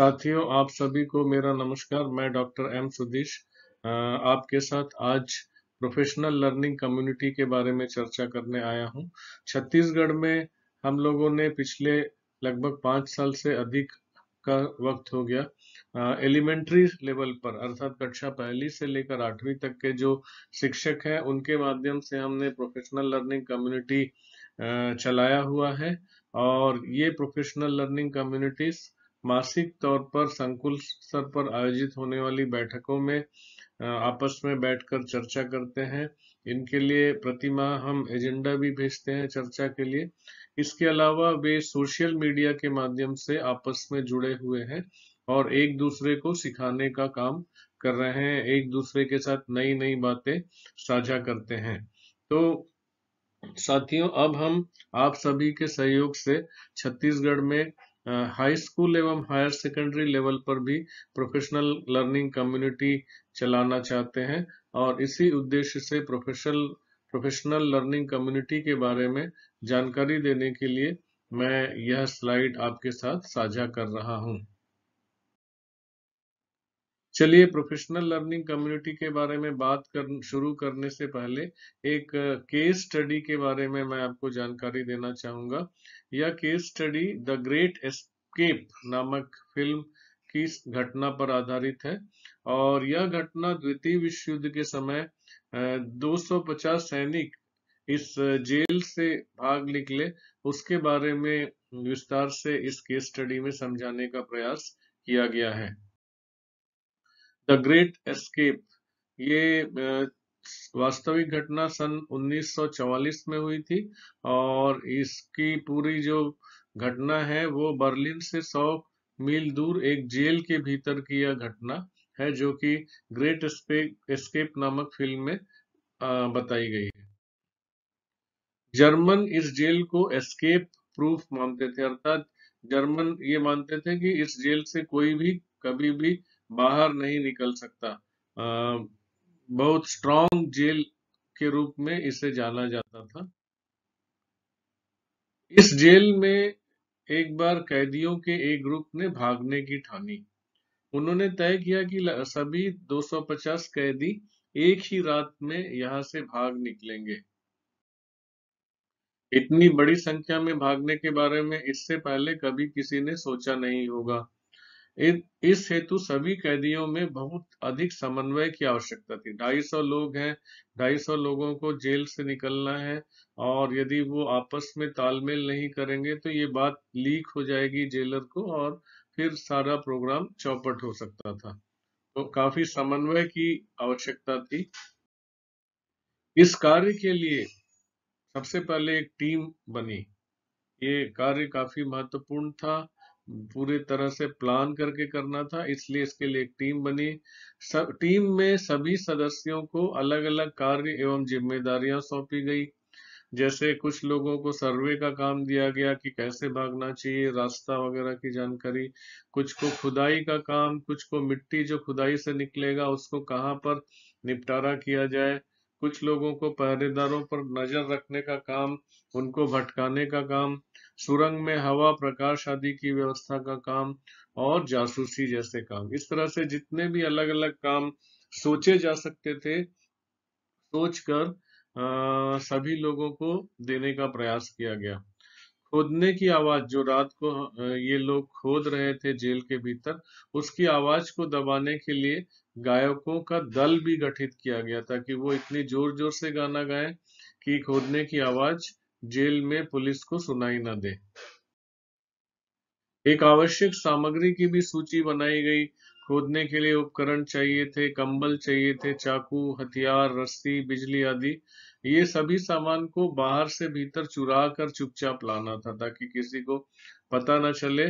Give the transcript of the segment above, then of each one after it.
साथियों आप सभी को मेरा नमस्कार मैं डॉक्टर एम सुदीश आपके साथ आज प्रोफेशनल लर्निंग कम्युनिटी के बारे में चर्चा करने आया हूं छत्तीसगढ़ में हम लोगों ने पिछले लगभग पांच साल से अधिक का वक्त हो गया एलिमेंट्री लेवल पर अर्थात कक्षा पहली से लेकर आठवीं तक के जो शिक्षक हैं उनके माध्यम से हमने प्रोफेशनल लर्निंग कम्युनिटी चलाया हुआ है और ये प्रोफेशनल लर्निंग कम्युनिटीज़ मासिक तौर पर संकुल स्तर पर आयोजित होने वाली बैठकों में आपस में बैठकर चर्चा करते हैं इनके लिए प्रतिमा हम एजेंडा भी भेजते हैं चर्चा के लिए इसके अलावा वे सोशल मीडिया के माध्यम से आपस में जुड़े हुए हैं और एक दूसरे को सिखाने का काम कर रहे हैं एक दूसरे के साथ नई नई बातें साझा करते हैं तो साथियों अब हम आप सभी के सहयोग से छत्तीसगढ़ में हाई स्कूल एवं हायर सेकेंडरी लेवल पर भी प्रोफेशनल लर्निंग कम्युनिटी चलाना चाहते हैं और इसी उद्देश्य से प्रोफेशनल प्रोफेशनल लर्निंग कम्युनिटी के बारे में जानकारी देने के लिए मैं यह स्लाइड आपके साथ साझा कर रहा हूं चलिए प्रोफेशनल लर्निंग कम्युनिटी के बारे में बात कर शुरू करने से पहले एक केस स्टडी के बारे में मैं आपको जानकारी देना चाहूंगा यह case study the great escape नामक फिल्म की घटना पर आधारित है और यह घटना द्वितीय विश्व युद्ध के समय 250 सैनिक इस जेल से भाग निकले उसके बारे में विस्तार से इस केस स्टडी में समझाने का प्रयास किया गया है द ग्रेट एस्केप ये वास्तविक घटना सन 1944 में हुई थी और इसकी पूरी जो घटना है वो बर्लिन से 100 मील दूर एक जेल के भीतर की यह घटना है जो कि ग्रेट एस्केप नामक फिल्म में बताई गई है जर्मन इस जेल को एस्केप प्रूफ मानते थे अर्थात जर्मन ये मानते थे कि इस जेल से कोई भी कभी भी बाहर नहीं निकल सकता बहुत स्ट्रॉन्ग जेल के रूप में इसे जाना जाता था इस जेल में एक बार कैदियों के एक ग्रुप ने भागने की ठानी उन्होंने तय किया कि सभी 250 कैदी एक ही रात में यहां से भाग निकलेंगे इतनी बड़ी संख्या में भागने के बारे में इससे पहले कभी किसी ने सोचा नहीं होगा इस हेतु सभी कैदियों में बहुत अधिक समन्वय की आवश्यकता थी 250 लोग हैं 250 लोगों को जेल से निकलना है और यदि वो आपस में तालमेल नहीं करेंगे तो ये बात लीक हो जाएगी जेलर को और फिर सारा प्रोग्राम चौपट हो सकता था तो काफी समन्वय की आवश्यकता थी इस कार्य के लिए सबसे पहले एक टीम बनी ये कार्य काफी महत्वपूर्ण था पूरी तरह से प्लान करके करना था इसलिए इसके लिए एक टीम बनी सब टीम में सभी सदस्यों को अलग अलग कार्य एवं जिम्मेदारियां सौंपी गई जैसे कुछ लोगों को सर्वे का काम दिया गया कि कैसे भागना चाहिए रास्ता वगैरह की जानकारी कुछ को खुदाई का काम कुछ को मिट्टी जो खुदाई से निकलेगा उसको कहाँ पर निपटारा किया जाए कुछ लोगों को पहरेदारों पर नजर रखने का काम उनको भटकाने का काम सुरंग में हवा प्रकाश आदि की व्यवस्था का काम और जासूसी जैसे काम इस तरह से जितने भी अलग अलग काम सोचे जा सकते थे सोचकर सभी लोगों को देने का प्रयास किया गया खोदने की आवाज जो रात को ये लोग खोद रहे थे जेल के भीतर उसकी आवाज को दबाने के लिए गायकों का दल भी गठित किया गया ताकि वो इतनी जोर जोर से गाना गाए कि खोदने की आवाज जेल में पुलिस को सुनाई न दे एक आवश्यक सामग्री की भी सूची बनाई गई खोदने के लिए उपकरण चाहिए थे कंबल चाहिए थे चाकू हथियार रस्सी बिजली आदि ये सभी सामान को बाहर से भीतर चुरा कर चुपचाप लाना था ताकि किसी को पता न चले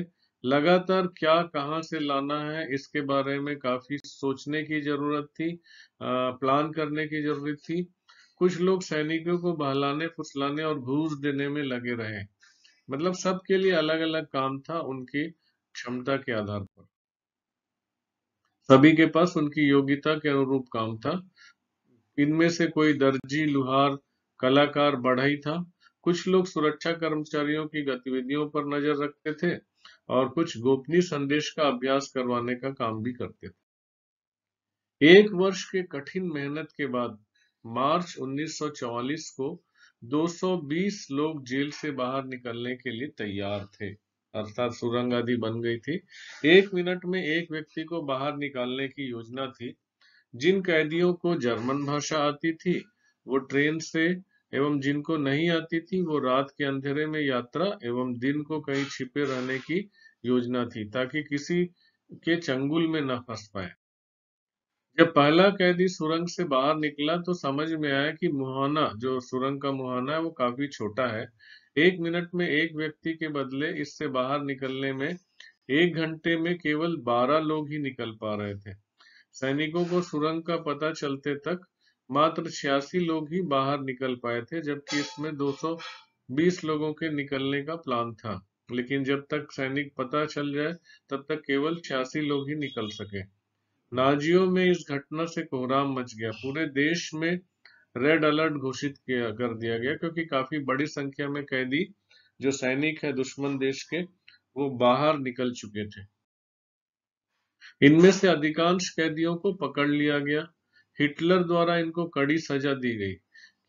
लगातार क्या कहां से लाना है इसके बारे में काफी सोचने की जरूरत थी आ, प्लान करने की जरूरत थी कुछ लोग सैनिकों को बहलाने फुसलाने और घूस देने में लगे रहे मतलब सबके लिए अलग अलग काम था उनकी क्षमता के आधार पर सभी के पास उनकी योग्यता के अनुरूप काम था इनमें से कोई दर्जी लुहार कलाकार बढ़ई था कुछ लोग सुरक्षा कर्मचारियों की गतिविधियों पर नजर रखते थे और कुछ गोपनीय संदेश का अभ्यास करवाने का काम भी करते थे एक वर्ष के कठिन मेहनत के बाद मार्च 1944 को 220 लोग जेल से बाहर निकलने के लिए तैयार थे अर्थात सुरंग आदि बन गई थी एक मिनट में एक व्यक्ति को बाहर निकालने की योजना थी जिन कैदियों को जर्मन भाषा आती थी वो ट्रेन से एवं जिनको नहीं आती थी वो रात के अंधेरे में यात्रा एवं दिन को कहीं छिपे रहने की योजना थी ताकि किसी के चंगुल में न फंस पाए जब पहला कैदी सुरंग से बाहर निकला तो समझ में आया कि मुहाना जो सुरंग का मुहाना है वो काफी छोटा है एक मिनट में एक व्यक्ति के बदले इससे बाहर निकलने में एक घंटे में केवल बारह लोग ही निकल पा रहे थे सैनिकों को सुरंग का पता चलते तक मात्र छियासी लोग ही बाहर निकल पाए थे जबकि इसमें 220 लोगों के निकलने का प्लान था लेकिन जब तक सैनिक पता चल जाए तब तक केवल छियासी लोग ही निकल सके नाजियों में इस घटना से कोहराम मच गया पूरे देश में रेड अलर्ट घोषित किया कर दिया गया क्योंकि काफी बड़ी संख्या में कैदी जो सैनिक है दुश्मन देश के वो बाहर निकल चुके थे इनमें से अधिकांश कैदियों को पकड़ लिया गया हिटलर द्वारा इनको कड़ी सजा दी गई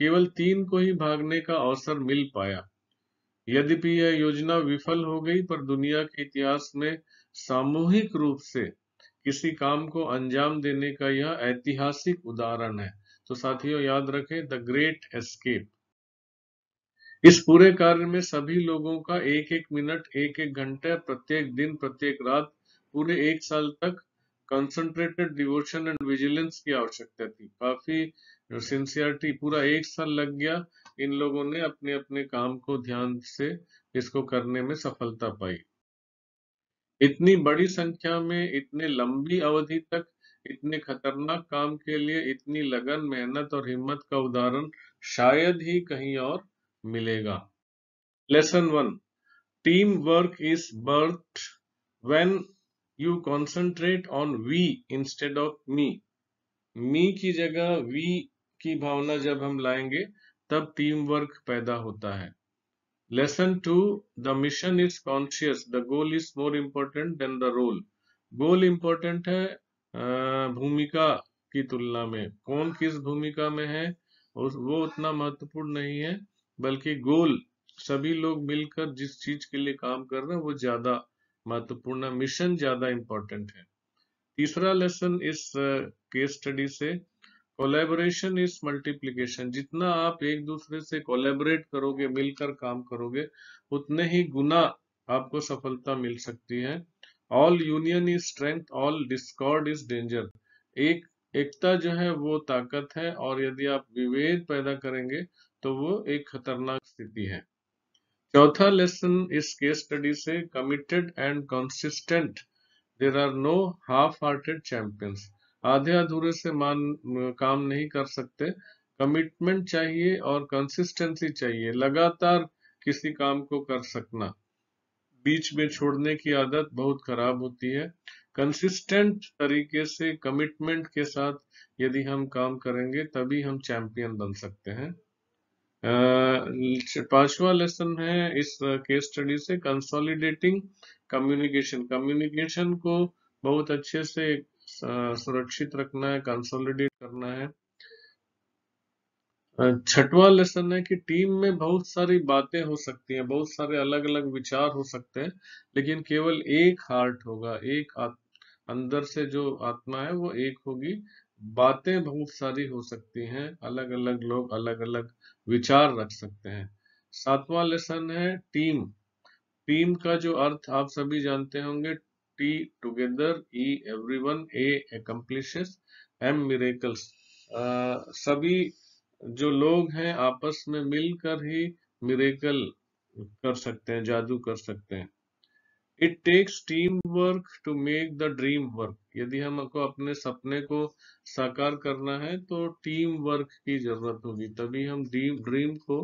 केवल तीन को ही भागने का अवसर मिल पाया यद्यपि यह योजना विफल हो गई पर दुनिया के इतिहास में सामूहिक रूप से किसी काम को अंजाम देने का यह ऐतिहासिक उदाहरण है तो साथियों याद रखें द ग्रेट एस्केप इस पूरे कार्य में सभी लोगों का एक एक मिनट एक एक घंटे प्रत्येक दिन प्रत्येक रात पूरे एक साल तक कंसंट्रेटेड डिवोशन एंड विजिलेंस की आवश्यकता थी काफी सिंसियरिटी पूरा एक साल लग गया इन लोगों ने अपने अपने काम को ध्यान से इसको करने में सफलता पाई इतनी बड़ी संख्या में इतने लंबी अवधि तक इतने खतरनाक काम के लिए इतनी लगन मेहनत और हिम्मत का उदाहरण शायद ही कहीं और मिलेगा lesson one team work is birth when you concentrate on we instead of me me की जगह वी की भावना जब हम लाएंगे तब टीम वर्क पैदा होता है lesson two the mission is conscious the goal is more important than the role goal important है भूमिका की तुलना में कौन किस भूमिका में है उस वो उतना महत्वपूर्ण नहीं है बल्कि गोल सभी लोग मिलकर जिस चीज के लिए काम कर रहे हैं वो ज्यादा महत्वपूर्ण मिशन ज्यादा इंपॉर्टेंट है तीसरा लेसन इस केस स्टडी से कोलेबोरेशन इज मल्टीप्लीकेशन जितना आप एक दूसरे से कोलेबोरेट करोगे मिलकर काम करोगे उतने ही गुना आपको सफलता मिल सकती है all union is strength all discord is danger एक एकता जो है वो ताकत है और यदि आप विभेद पैदा करेंगे तो वो एक खतरनाक स्थिति है चौथा लेसन इस केस स्टडी से committed and consistent there are no half hearted champions आधे अधूरे से मान काम नहीं कर सकते कमिटमेंट चाहिए और कंसिस्टेंसी चाहिए लगातार किसी काम को कर सकना बीच में छोड़ने की आदत बहुत खराब होती है कंसिस्टेंट तरीके से कमिटमेंट के साथ यदि हम काम करेंगे तभी हम चैंपियन बन सकते हैं पांचवा लेसन है इस केस स्टडी से कंसोलिडेटिंग कम्युनिकेशन कम्युनिकेशन को बहुत अच्छे से सुरक्षित रखना है कंसोलिडेट करना है छठवा लेसन है कि टीम में बहुत सारी बातें हो सकती हैं बहुत सारे अलग अलग विचार हो सकते हैं लेकिन केवल एक हार्ट होगा एक अंदर से जो आत्मा है वो एक होगी बातें बहुत सारी हो सकती हैं अलग अलग लोग अलग अलग विचार रख सकते हैं सातवां लेसन है टीम टीम का जो अर्थ आप सभी जानते होंगे T together E everyone A accomplishes M miracles सभी जो लोग हैं आपस में मिलकर ही मिरेकल कर सकते हैं जादू कर सकते हैं it takes team work to make the dream work यदि हमको अपने सपने को साकार करना है तो टीम वर्क की जरूरत होगी तभी हम ड्रीम ड्रीम को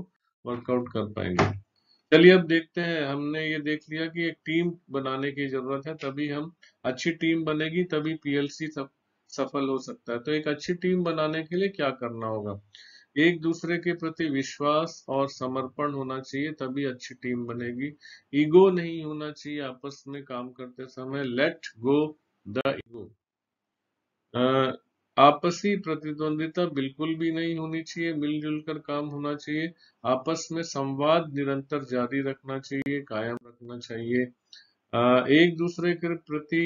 वर्कआउट कर पाएंगे चलिए अब देखते हैं हमने ये देख लिया कि एक टीम बनाने की जरूरत है तभी हम अच्छी टीम बनेगी तभी पीएलसी सफल हो सकता है तो एक अच्छी टीम बनाने के लिए क्या करना होगा एक दूसरे के प्रति विश्वास और समर्पण होना चाहिए तभी अच्छी टीम बनेगी ईगो नहीं होना चाहिए आपस में काम करते समय लेट गो द ईगो आपसी प्रतिद्वंदिता बिल्कुल भी नहीं होनी चाहिए मिलजुल कर काम होना चाहिए आपस में संवाद निरंतर जारी रखना चाहिए कायम रखना चाहिए एक दूसरे के प्रति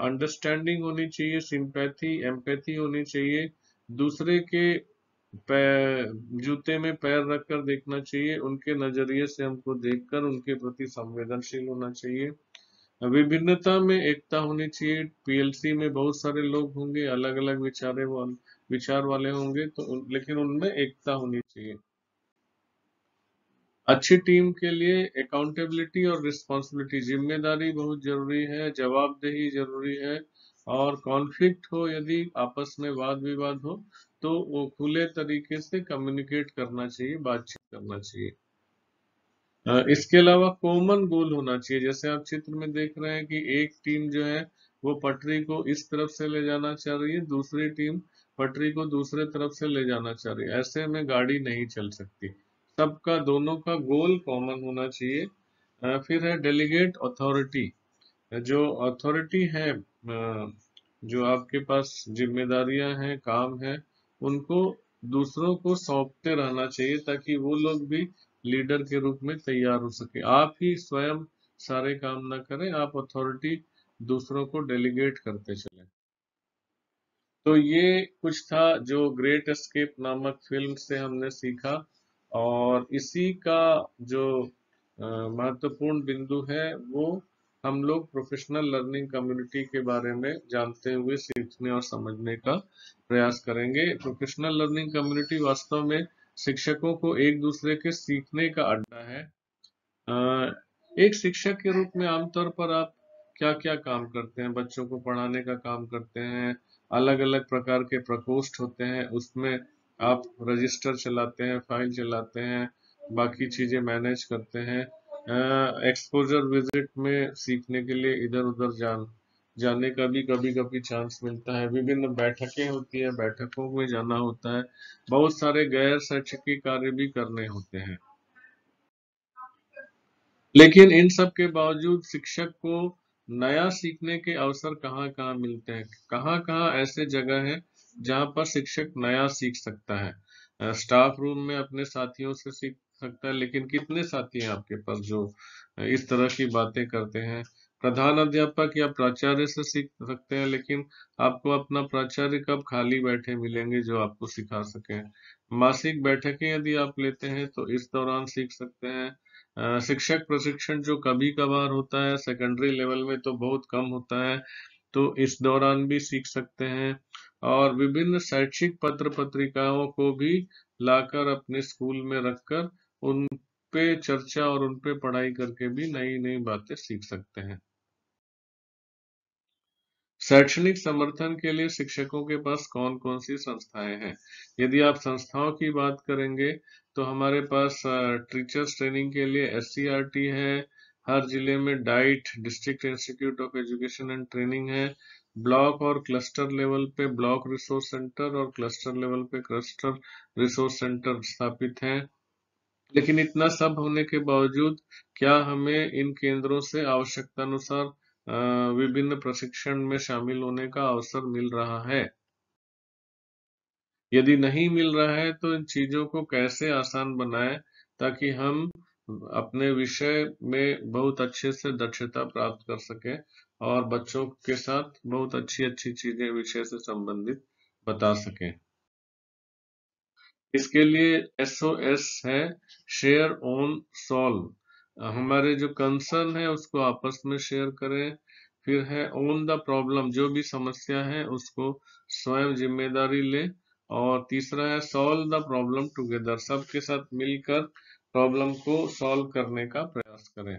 अंडरस्टैंडिंग होनी चाहिए सिंपैथी एम्पैथी होनी चाहिए दूसरे के जूते में पैर रखकर देखना चाहिए उनके नजरिए से हमको देखकर उनके प्रति संवेदनशील होना चाहिए विभिन्नता में एकता होनी चाहिए पीएलसी में बहुत सारे लोग होंगे अलग अलग विचारे विचार वाले होंगे तो लेकिन उनमें एकता होनी चाहिए अच्छी टीम के लिए अकाउंटेबिलिटी और रिस्पॉन्सिबिलिटी जिम्मेदारी बहुत जरूरी है जवाबदेही जरूरी है और कॉन्फ्लिक्ट हो यदि आपस में वाद विवाद हो तो वो खुले तरीके से कम्युनिकेट करना चाहिए बातचीत करना चाहिए इसके अलावा कॉमन गोल होना चाहिए जैसे आप चित्र में देख रहे हैं कि एक टीम जो है वो पटरी को इस तरफ से ले जाना चाह रही है दूसरी टीम पटरी को दूसरे तरफ से ले जाना चाह रही है ऐसे में गाड़ी नहीं चल सकती सबका दोनों का गोल कॉमन होना चाहिए फिर है डेलीगेट अथॉरिटी जो अथॉरिटी है जो आपके पास जिम्मेदारियां हैं काम है उनको दूसरों को सौंपते रहना चाहिए ताकि वो लोग भी लीडर के रूप में तैयार हो सके आप ही स्वयं सारे काम ना करें आप अथॉरिटी दूसरों को डेलीगेट करते चले तो ये कुछ था जो ग्रेट एस्केप नामक फिल्म से हमने सीखा और इसी का जो महत्वपूर्ण बिंदु है वो हम लोग प्रोफेशनल लर्निंग कम्युनिटी के बारे में जानते हुए सीखने और समझने का प्रयास करेंगे प्रोफेशनल लर्निंग कम्युनिटी वास्तव में शिक्षकों को एक दूसरे के सीखने का अड्डा है एक शिक्षक के रूप में आमतौर पर आप क्या क्या काम करते हैं बच्चों को पढ़ाने का काम करते हैं अलग अलग प्रकार के प्रकोष्ठ होते हैं उसमें आप रजिस्टर चलाते हैं फाइल चलाते हैं बाकी चीज़ें मैनेज करते हैं एक्सपोजर विजिट में सीखने के लिए इधर उधर जान जाने का भी कभी कभी चांस मिलता है विभिन्न बैठकें होती है बैठकों में जाना होता है बहुत सारे गैर शैक्षिक कार्य भी करने होते हैं लेकिन इन सब के बावजूद शिक्षक को नया सीखने के अवसर कहाँ कहाँ मिलते हैं कहाँ कहाँ ऐसे जगह है जहाँ पर शिक्षक नया सीख सकता है स्टाफ रूम में अपने साथियों से सीख सकता है लेकिन कितने साथी हैं आपके पास जो इस तरह की बातें करते हैं प्रधान अध्यापक या प्राचार्य से सीख सकते हैं लेकिन आपको अपना प्राचार्य कब खाली बैठे मिलेंगे जो आपको सिखा सके मासिक बैठकें यदि आप लेते हैं तो इस दौरान सीख सकते हैं शिक्षक प्रशिक्षण जो कभी कभार होता है सेकेंडरी लेवल में तो बहुत कम होता है तो इस दौरान भी सीख सकते हैं और विभिन्न शैक्षिक पत्र पत्रिकाओं को भी लाकर अपने स्कूल में रखकर उन पे चर्चा और उन पे पढ़ाई करके भी नई नई बातें सीख सकते हैं शैक्षणिक समर्थन के लिए शिक्षकों के पास कौन कौन सी संस्थाएं हैं यदि आप संस्थाओं की बात करेंगे तो हमारे पास टीचर्स ट्रेनिंग के लिए एस है हर जिले में DIET district institute of education and training है ब्लॉक और क्लस्टर लेवल पे ब्लॉक रिसोर्स सेंटर और क्लस्टर लेवल पे क्लस्टर रिसोर्स सेंटर स्थापित हैं लेकिन इतना सब होने के बावजूद क्या हमें इन केंद्रों से आवश्यकतानुसार विभिन्न प्रशिक्षण में शामिल होने का अवसर मिल रहा है यदि नहीं मिल रहा है तो इन चीजों को कैसे आसान बनाएं ताकि हम अपने विषय में बहुत अच्छे से दक्षता प्राप्त कर सके और बच्चों के साथ बहुत अच्छी अच्छी चीजें विषय से संबंधित बता सकें इसके लिए एसओएस है शेयर ओन सॉल्व हमारे जो कंसर्न है उसको आपस में शेयर करें फिर है ओन द प्रॉब्लम जो भी समस्या है उसको स्वयं जिम्मेदारी ले और तीसरा है सॉल्व द प्रॉब्लम टुगेदर सबके साथ मिलकर प्रॉब्लम को सॉल्व करने का प्रयास करें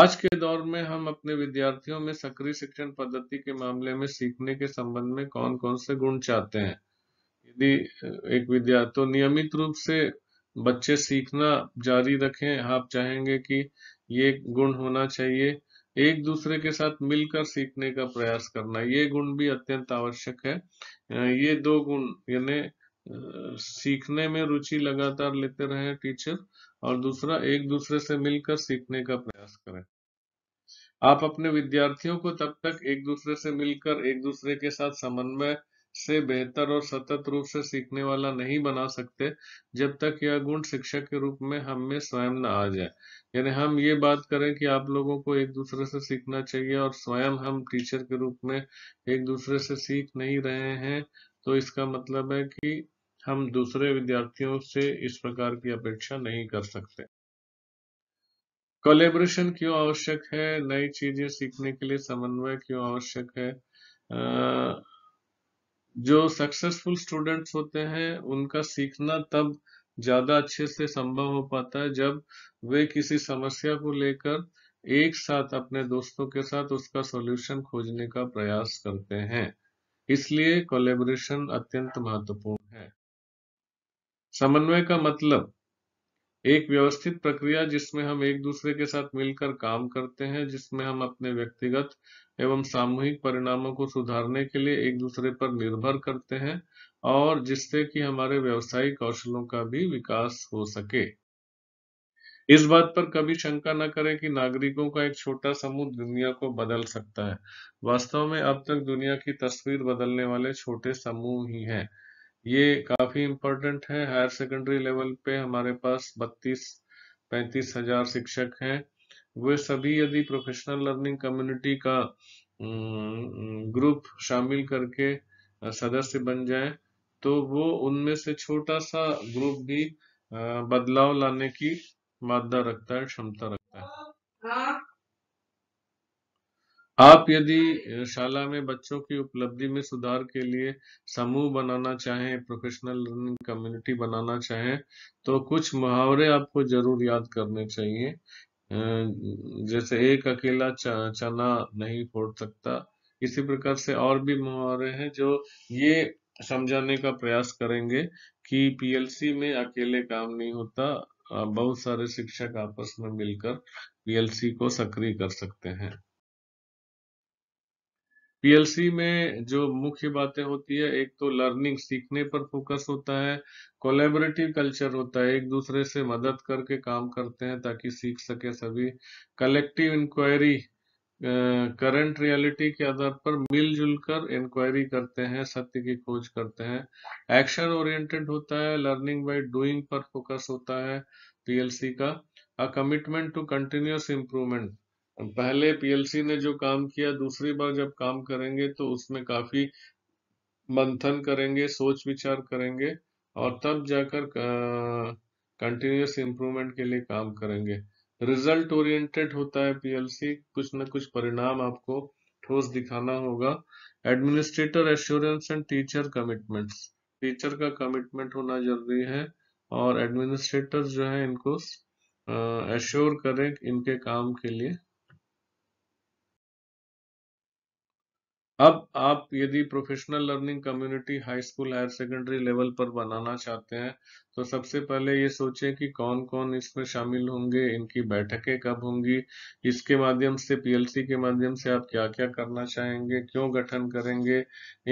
आज के दौर में हम अपने विद्यार्थियों में सक्रिय शिक्षण पद्धति के मामले में सीखने के संबंध में कौन कौन से गुण चाहते हैं यदि एक विद्या तो नियमित रूप से बच्चे सीखना जारी रखें आप चाहेंगे कि ये गुण होना चाहिए एक दूसरे के साथ मिलकर सीखने का प्रयास करना ये गुण भी अत्यंत आवश्यक है ये दो गुण यानी सीखने में रुचि लगातार लेते रहे टीचर और दूसरा एक दूसरे से मिलकर सीखने का प्रयास करें आप अपने विद्यार्थियों को तब तक एक दूसरे से मिलकर एक दूसरे के साथ समन्वय से बेहतर और सतत रूप से सीखने वाला नहीं बना सकते जब तक यह गुण शिक्षक के रूप में हम में स्वयं न आ जाए यानी हम ये बात करें कि आप लोगों को एक दूसरे से सीखना चाहिए और स्वयं हम टीचर के रूप में एक दूसरे से सीख नहीं रहे हैं तो इसका मतलब है कि हम दूसरे विद्यार्थियों से इस प्रकार की अपेक्षा नहीं कर सकते कोलेब्रेशन क्यों आवश्यक है नई चीजें सीखने के लिए समन्वय क्यों आवश्यक है आ, जो सक्सेसफुल स्टूडेंट्स होते हैं उनका सीखना तब ज़्यादा अच्छे से संभव हो पाता है जब वे किसी समस्या को लेकर एक साथ अपने दोस्तों के साथ उसका सॉल्यूशन खोजने का प्रयास करते हैं इसलिए कोलेबोरेशन अत्यंत महत्वपूर्ण है समन्वय का मतलब एक व्यवस्थित प्रक्रिया जिसमें हम एक दूसरे के साथ मिलकर काम करते हैं जिसमें हम अपने व्यक्तिगत एवं सामूहिक परिणामों को सुधारने के लिए एक दूसरे पर निर्भर करते हैं और जिससे कि हमारे व्यवसायिक कौशलों का भी विकास हो सके इस बात पर कभी शंका न करें कि नागरिकों का एक छोटा समूह दुनिया को बदल सकता है वास्तव में अब तक दुनिया की तस्वीर बदलने वाले छोटे समूह ही हैं ये काफ़ी इम्पोर्टेंट है हायर सेकेंडरी लेवल पे हमारे पास बत्तीस पैंतीस हजार शिक्षक हैं वे सभी यदि प्रोफेशनल लर्निंग कम्युनिटी का ग्रुप शामिल करके सदस्य बन जाएं तो वो उनमें से छोटा सा ग्रुप भी बदलाव लाने की मादा रखता है क्षमता रखता है हाँ, हाँ। आप यदि शाला में बच्चों की उपलब्धि में सुधार के लिए समूह बनाना चाहें प्रोफेशनल लर्निंग कम्युनिटी बनाना चाहें तो कुछ मुहावरे आपको जरूर याद करने चाहिए जैसे एक अकेला चना नहीं फोड़ सकता इसी प्रकार से और भी मुहावरे हैं जो ये समझाने का प्रयास करेंगे कि पीएलसी में अकेले काम नहीं होता बहुत सारे शिक्षक आपस में मिलकर पीएलसी को सक्रिय कर सकते हैं पीएलसी में जो मुख्य बातें होती है एक तो लर्निंग सीखने पर फोकस होता है कोलेबरेटिव कल्चर होता है एक दूसरे से मदद करके काम करते हैं ताकि सीख सके सभी कलेक्टिव इंक्वायरी करंट रियलिटी के आधार पर मिलजुल कर इंक्वायरी करते हैं सत्य की खोज करते हैं एक्शन ओरिएंटेड होता है लर्निंग बाय डूइंग पर फोकस होता है पीएलसी का a commitment to continuous improvement पहले पीएलसी ने जो काम किया दूसरी बार जब काम करेंगे तो उसमें काफी मंथन करेंगे सोच विचार करेंगे और तब जाकर कंटिन्यूस इम्प्रूवमेंट के लिए काम करेंगे रिजल्ट ओरिएंटेड होता है पीएलसी कुछ ना कुछ परिणाम आपको ठोस दिखाना होगा administrator assurance and teacher commitments teacher का कमिटमेंट होना जरूरी है और एडमिनिस्ट्रेटर जो है इनको एश्योर करें इनके काम के लिए अब आप यदि professional learning community high school higher secondary level पर बनाना चाहते हैं तो सबसे पहले ये सोचें कि कौन कौन इसमें शामिल होंगे इनकी बैठकें कब होंगी इसके माध्यम से पीएलसी के माध्यम से आप क्या क्या करना चाहेंगे क्यों गठन करेंगे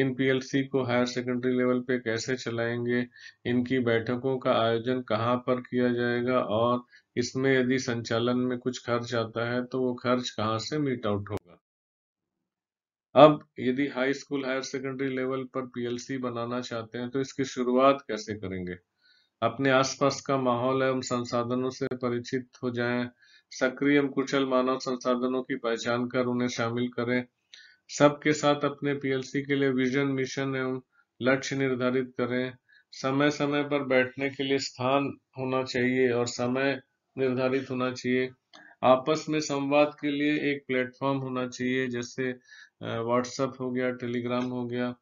इन पीएलसी को हायर सेकेंडरी लेवल पे कैसे चलाएंगे इनकी बैठकों का आयोजन कहाँ पर किया जाएगा और इसमें यदि संचालन में कुछ खर्च आता है तो वो खर्च कहाँ से मीट आउट होगा अब यदि high school higher secondary level पर पीएलसी बनाना चाहते हैं तो इसकी शुरुआत कैसे करेंगे अपने आसपास का माहौल एवं संसाधनों से परिचित हो जाएं, सक्रिय एवं कुशल मानव संसाधनों की पहचान कर उन्हें शामिल करें सबके साथ अपने पीएलसी के लिए विजन मिशन एवं लक्ष्य निर्धारित करें समय समय पर बैठने के लिए स्थान होना चाहिए और समय निर्धारित होना चाहिए आपस में संवाद के लिए एक प्लेटफॉर्म होना चाहिए जैसे व्हाट्सएप हो गया टेलीग्राम हो गया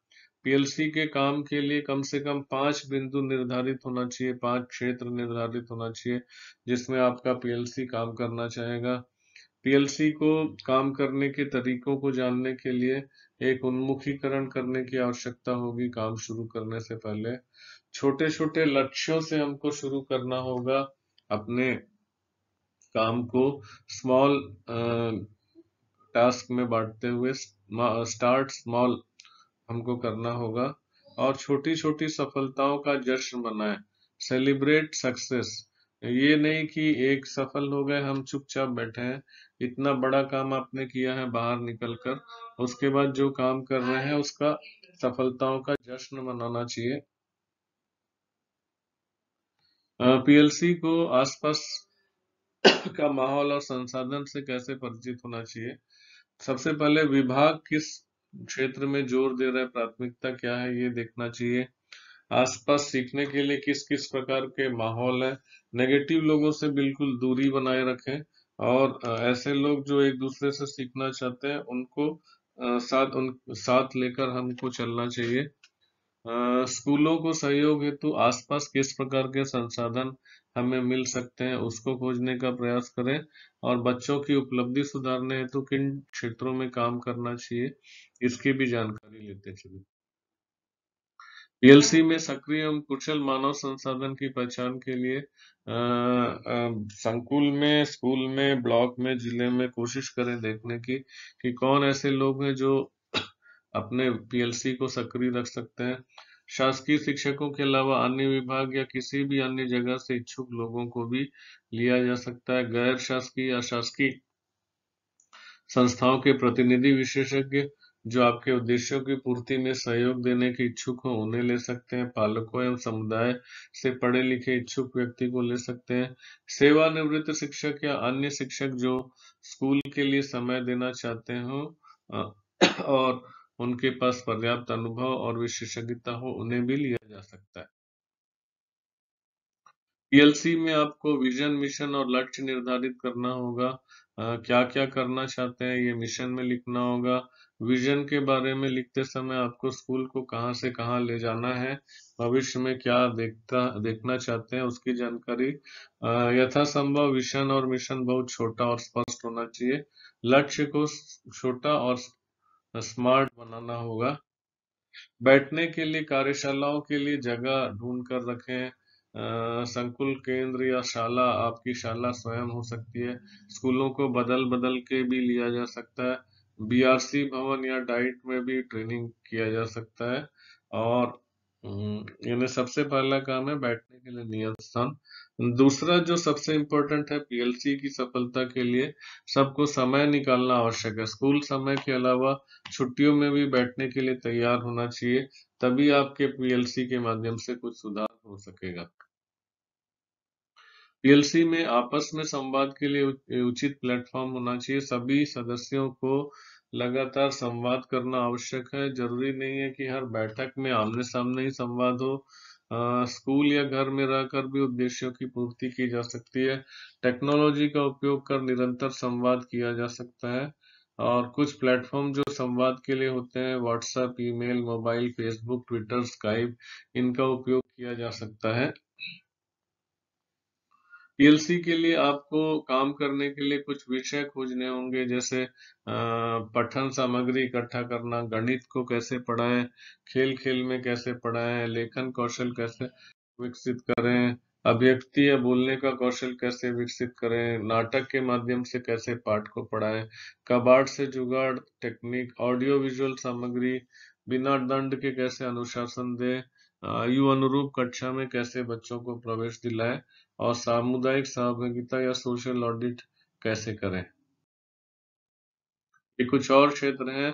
पीएलसी के काम के लिए कम से कम पांच बिंदु निर्धारित होना चाहिए पांच क्षेत्र निर्धारित होना चाहिए जिसमें आपका पीएलसी काम करना चाहेगा पीएलसी को काम करने के तरीकों को जानने के लिए एक उन्मुखीकरण करने की आवश्यकता होगी काम शुरू करने से पहले छोटे छोटे लक्ष्यों से हमको शुरू करना होगा अपने काम को स्मॉल टास्क में बांटते हुए स्टार्ट स्मॉल हमको करना होगा और छोटी छोटी सफलताओं का जश्न बनाएं सेलिब्रेट सक्सेस ये नहीं कि एक सफल हो गए हम चुपचाप बैठे हैं इतना बड़ा काम आपने किया है बाहर निकलकर उसके बाद जो काम कर रहे हैं उसका सफलताओं का जश्न मनाना चाहिए पीएलसी को आसपास का माहौल और संसाधन से कैसे परिचित होना चाहिए सबसे पहले विभाग किस क्षेत्र में जोर दे रहा है प्राथमिकता क्या है ये देखना चाहिए आसपास सीखने के लिए किस किस प्रकार के माहौल है नेगेटिव लोगों से बिल्कुल दूरी बनाए रखें और ऐसे लोग जो एक दूसरे से सीखना चाहते हैं उनको साथ उन साथ लेकर हमको चलना चाहिए स्कूलों को सहयोग हेतु आसपास किस प्रकार के संसाधन हमें मिल सकते हैं उसको खोजने का प्रयास करें और बच्चों की उपलब्धि सुधारने हेतु तो किन क्षेत्रों में काम करना चाहिए इसकी भी जानकारी लेते चले पीएलसी में सक्रिय एवं कुशल मानव संसाधन की पहचान के लिए अः संकुल में स्कूल में ब्लॉक में जिले में कोशिश करें देखने की कि कौन ऐसे लोग हैं जो अपने पीएलसी को सक्रिय रख सकते हैं शासकीय शिक्षकों के अलावा अन्य विभाग या किसी भी अन्य जगह से इच्छुक लोगों को भी लिया जा सकता है गैर शासकीय या शासकीय संस्थाओं के प्रतिनिधि विशेषज्ञ जो आपके उद्देश्यों की पूर्ति में सहयोग देने के इच्छुक हो उन्हें ले सकते हैं पालकों एवं समुदाय से पढ़े लिखे इच्छुक व्यक्ति को ले सकते हैं सेवानिवृत्त शिक्षक या अन्य शिक्षक जो स्कूल के लिए समय देना चाहते हो और उनके पास पर्याप्त अनुभव और विशेषज्ञता हो उन्हें भी लिया जा सकता है पीएलसी में आपको विजन मिशन और लक्ष्य निर्धारित करना होगा आ, क्या क्या करना चाहते हैं ये मिशन में लिखना होगा विजन के बारे में लिखते समय आपको स्कूल को कहाँ से कहाँ ले जाना है भविष्य में क्या देखता देखना चाहते हैं उसकी जानकारी यथासंभव विजन और मिशन बहुत छोटा और स्पष्ट होना चाहिए लक्ष्य को छोटा और स्मार्ट बनाना होगा बैठने के लिए कार्यशालाओं के लिए जगह ढूंढ कर रखें संकुल केंद्र या शाला आपकी शाला स्वयं हो सकती है स्कूलों को बदल बदल के भी लिया जा सकता है बीआरसी भवन या डाइट में भी ट्रेनिंग किया जा सकता है और यानी हम्म, सबसे पहला काम है बैठने के लिए नियत स्थान दूसरा जो सबसे इम्पोर्टेंट है पीएलसी की सफलता के लिए सबको समय निकालना आवश्यक है स्कूल समय के अलावा छुट्टियों में भी बैठने के लिए तैयार होना चाहिए तभी आपके पीएलसी के माध्यम से कुछ सुधार हो सकेगा पीएलसी में आपस में संवाद के लिए उचित प्लेटफॉर्म होना चाहिए सभी सदस्यों को लगातार संवाद करना आवश्यक है जरूरी नहीं है कि हर बैठक में आमने सामने ही संवाद हो स्कूल या घर में रहकर भी उद्देश्यों की पूर्ति की जा सकती है टेक्नोलॉजी का उपयोग कर निरंतर संवाद किया जा सकता है और कुछ प्लेटफॉर्म जो संवाद के लिए होते हैं WhatsApp email mobile Facebook Twitter Skype इनका उपयोग किया जा सकता है पीएलसी के लिए आपको काम करने के लिए कुछ विषय खोजने होंगे जैसे पठन सामग्री इकट्ठा करना गणित को कैसे पढ़ाएं खेल खेल में कैसे पढ़ाएं लेखन कौशल कैसे विकसित करें अभ्यक्ति या बोलने का कौशल कैसे विकसित करें नाटक के माध्यम से कैसे पाठ को पढ़ाएं कबाड़ से जुगाड़ टेक्निक ऑडियो विजुअल सामग्री बिना दंड के कैसे अनुशासन दें आयु अनुरूप कक्षा में कैसे बच्चों को प्रवेश दिलाएं और सामुदायिक सहभागिता या सोशल ऑडिट कैसे करें ये कुछ और क्षेत्र हैं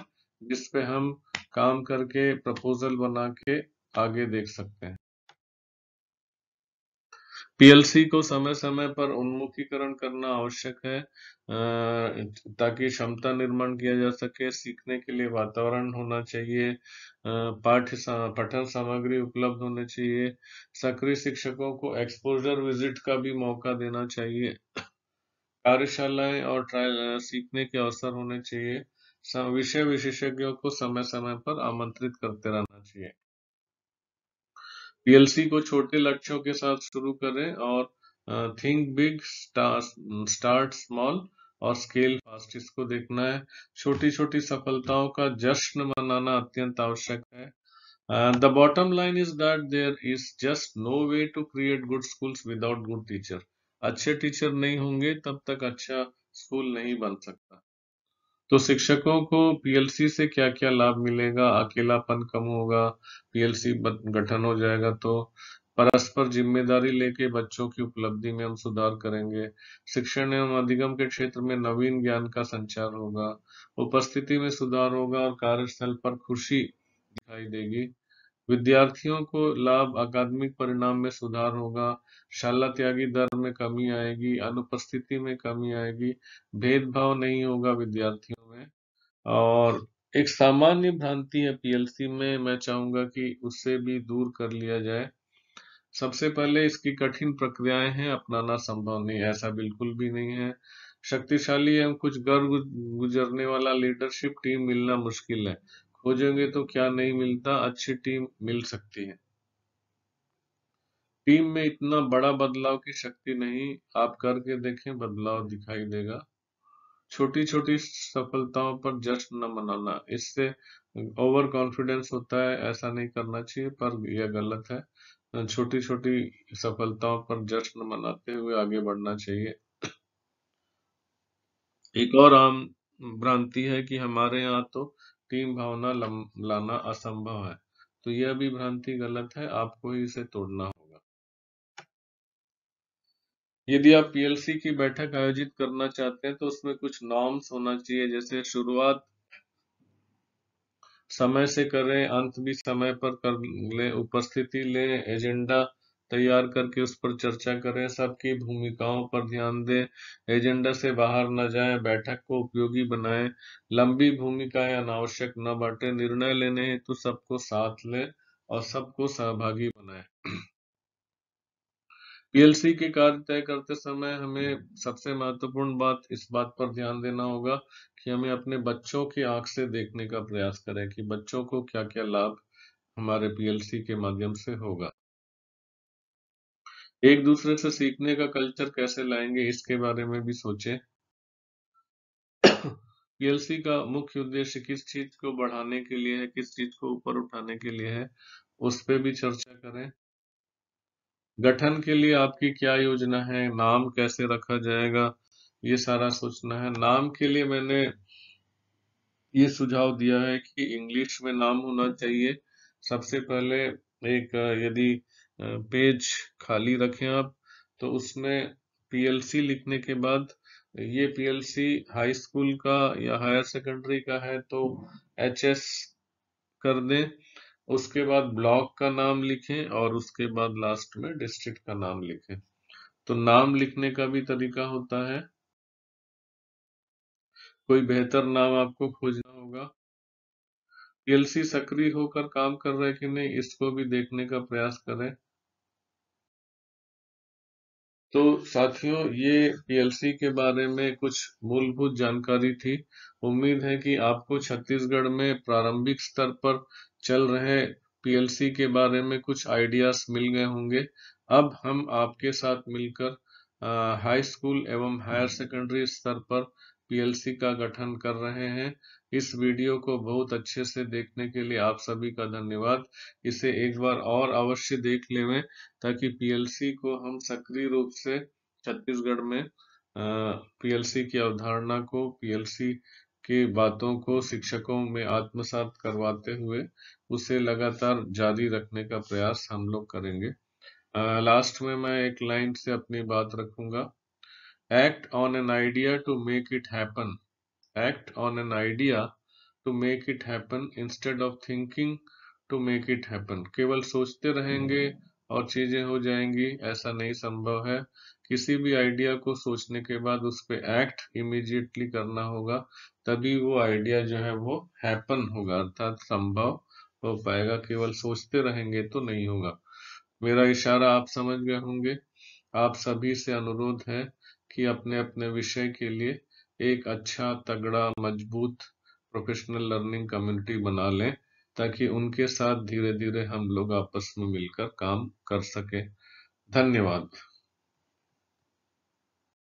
जिस पे हम काम करके प्रपोजल बना के आगे देख सकते हैं पीएलसी को समय समय पर उन्मुखीकरण करना आवश्यक है ताकि क्षमता निर्माण किया जा सके सीखने के लिए वातावरण होना चाहिए पाठ्य पठन सामग्री उपलब्ध होने चाहिए सक्रिय शिक्षकों को एक्सपोजर विजिट का भी मौका देना चाहिए कार्यशालाएं और ट्रायल सीखने के अवसर होने चाहिए विषय विशेषज्ञों को समय समय पर आमंत्रित करते रहना चाहिए पीएलसी को छोटे लक्ष्यों के साथ शुरू करें और थिंक बिग स्टार्ट स्मॉल और स्केल फास्ट इसको देखना है छोटी छोटी सफलताओं का जश्न मनाना अत्यंत आवश्यक है the bottom line is that there is just no way to create good schools without good teacher अच्छे टीचर नहीं होंगे तब तक अच्छा स्कूल नहीं बन सकता तो शिक्षकों को पीएलसी से क्या क्या लाभ मिलेगा अकेलापन कम होगा पीएलसी गठन हो जाएगा तो परस्पर जिम्मेदारी लेके बच्चों की उपलब्धि में हम सुधार करेंगे शिक्षण एवं अधिगम के क्षेत्र में नवीन ज्ञान का संचार होगा उपस्थिति में सुधार होगा और कार्यस्थल पर खुशी दिखाई देगी विद्यार्थियों को लाभ अकादमिक परिणाम में सुधार होगा शाला त्यागी दर में कमी आएगी अनुपस्थिति में कमी आएगी भेदभाव नहीं होगा विद्यार्थियों और एक सामान्य भ्रांति है पीएलसी में मैं चाहूंगा कि उससे भी दूर कर लिया जाए सबसे पहले इसकी कठिन प्रक्रियाएं हैं अपनाना संभव नहीं ऐसा बिल्कुल भी नहीं है शक्तिशाली एवं कुछ गर्व गुजरने वाला लीडरशिप टीम मिलना मुश्किल है खोजेंगे तो क्या नहीं मिलता अच्छी टीम मिल सकती है टीम में इतना बड़ा बदलाव की शक्ति नहीं आप करके देखें बदलाव दिखाई देगा छोटी छोटी सफलताओं पर जश्न न मनाना इससे ओवर कॉन्फिडेंस होता है ऐसा नहीं करना चाहिए पर यह गलत है छोटी छोटी सफलताओं पर जश्न मनाते हुए आगे बढ़ना चाहिए एक और आम भ्रांति है कि हमारे यहाँ तो टीम भावना लाना असंभव है तो यह भी भ्रांति गलत है आपको ही इसे तोड़ना यदि आप पीएलसी की बैठक आयोजित करना चाहते हैं तो उसमें कुछ नॉर्म्स होना चाहिए जैसे शुरुआत समय से करें अंत भी समय पर कर ले उपस्थिति ले एजेंडा तैयार करके उस पर चर्चा करें सबकी भूमिकाओं पर ध्यान दें एजेंडा से बाहर न जाएं बैठक को उपयोगी बनाएं लंबी भूमिकाएं अनावश्यक न बांटें निर्णय लेने हेतु सबको साथ लें और सबको सहभागी बनाएं पीएलसी के कार्य तय करते समय हमें सबसे महत्वपूर्ण बात इस बात पर ध्यान देना होगा कि हमें अपने बच्चों की आंख से देखने का प्रयास करें कि बच्चों को क्या क्या लाभ हमारे पीएलसी के माध्यम से होगा एक दूसरे से सीखने का कल्चर कैसे लाएंगे इसके बारे में भी सोचें पीएलसी का मुख्य उद्देश्य किस चीज को बढ़ाने के लिए है किस चीज को ऊपर उठाने के लिए है उस पर भी चर्चा करें गठन के लिए आपकी क्या योजना है नाम कैसे रखा जाएगा ये सारा सोचना है नाम के लिए मैंने ये सुझाव दिया है कि इंग्लिश में नाम होना चाहिए सबसे पहले एक यदि पेज खाली रखें आप तो उसमें पीएलसी लिखने के बाद ये पीएलसी हाई स्कूल का या हायर सेकेंडरी का है तो एचएस कर दें उसके बाद ब्लॉक का नाम लिखें और उसके बाद लास्ट में डिस्ट्रिक्ट का नाम लिखें तो नाम लिखने का भी तरीका होता है कोई बेहतर नाम आपको खोजना होगा पीएलसी सक्रिय होकर काम कर रहे कि नहीं इसको भी देखने का प्रयास करें तो साथियों ये पीएलसी के बारे में कुछ मूलभूत जानकारी थी उम्मीद है कि आपको छत्तीसगढ़ में प्रारंभिक स्तर पर चल रहे पीएलसी के बारे में कुछ आइडियाज मिल गए होंगे अब हम आपके साथ मिलकर हाई स्कूल एवं हायर सेकेंडरी स्तर पर पीएलसी का गठन कर रहे हैं इस वीडियो को बहुत अच्छे से देखने के लिए आप सभी का धन्यवाद इसे एक बार और अवश्य देख लेवें ताकि पीएलसी को हम सक्रिय रूप से छत्तीसगढ़ में पीएलसी की अवधारणा को पीएलसी के बातों को शिक्षकों में आत्मसात करवाते हुए उसे लगातार जारी रखने का प्रयास हम लोग करेंगे लास्ट में मैं एक लाइन से अपनी बात रखूंगा act on an idea to make it happen act on an idea to make it happen instead of thinking to make it happen केवल सोचते रहेंगे और चीजें हो जाएंगी ऐसा नहीं संभव है किसी भी आइडिया को सोचने के बाद उस पर एक्ट इमिजिएटली करना होगा तभी वो आइडिया जो है वो हैपन होगा अर्थात संभव हो पाएगा केवल सोचते रहेंगे तो नहीं होगा मेरा इशारा आप समझ गए होंगे आप सभी से अनुरोध है कि अपने अपने विषय के लिए एक अच्छा तगड़ा मजबूत प्रोफेशनल लर्निंग कम्युनिटी बना लें ताकि उनके साथ धीरे धीरे हम लोग आपस में मिलकर काम कर सके धन्यवाद